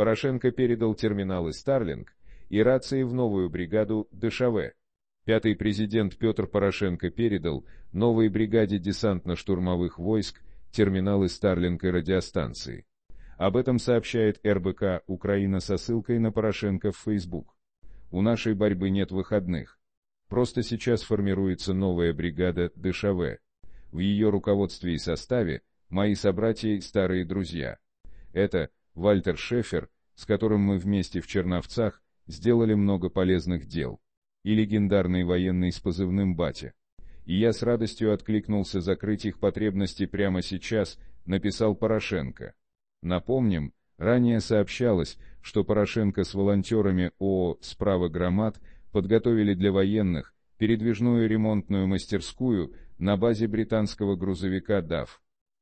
Порошенко передал терминалы «Старлинг» и рации в новую бригаду ДШВ. Пятый президент Петр Порошенко передал новой бригаде десантно-штурмовых войск терминалы «Старлинг» и радиостанции. Об этом сообщает РБК «Украина» со ссылкой на Порошенко в Facebook. У нашей борьбы нет выходных. Просто сейчас формируется новая бригада ДШВ. В ее руководстве и составе мои собратья и старые друзья. Это Вальтер Шефер, с которым мы вместе в Черновцах сделали много полезных дел, и легендарный военный с позывным «Батя». И я с радостью откликнулся закрыть их потребности прямо сейчас, написал Порошенко. Напомним, ранее сообщалось, что Порошенко с волонтерами ООО «Справа Громад» подготовили для военных передвижную ремонтную мастерскую на базе британского грузовика «ДАФ».